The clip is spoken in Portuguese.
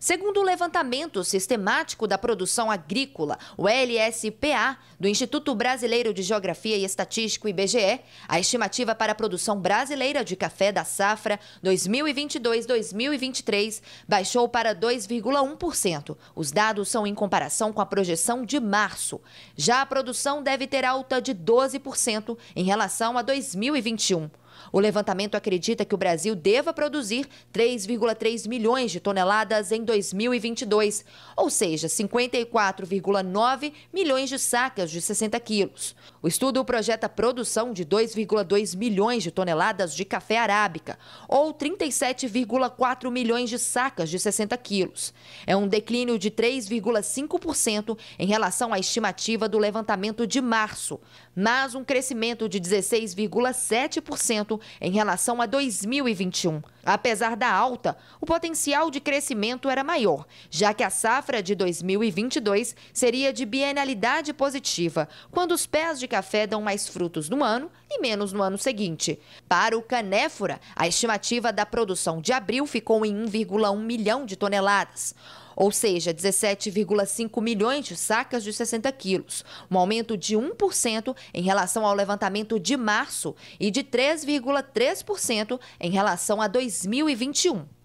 Segundo o levantamento sistemático da produção agrícola, o LSPA, do Instituto Brasileiro de Geografia e Estatístico, IBGE, a estimativa para a produção brasileira de café da safra 2022-2023 baixou para 2,1%. Os dados são em comparação com a projeção de março. Já a produção deve ter alta de 12% em relação a 2021. O levantamento acredita que o Brasil deva produzir 3,3 milhões de toneladas em 2022, ou seja, 54,9 milhões de sacas de 60 quilos. O estudo projeta a produção de 2,2 milhões de toneladas de café arábica, ou 37,4 milhões de sacas de 60 quilos. É um declínio de 3,5% em relação à estimativa do levantamento de março, mas um crescimento de 16,7% em relação a 2021. Apesar da alta, o potencial de crescimento era maior, já que a safra de 2022 seria de bienalidade positiva, quando os pés de café dão mais frutos no ano e menos no ano seguinte. Para o Canéfora, a estimativa da produção de abril ficou em 1,1 milhão de toneladas ou seja, 17,5 milhões de sacas de 60 quilos, um aumento de 1% em relação ao levantamento de março e de 3,3% em relação a 2021.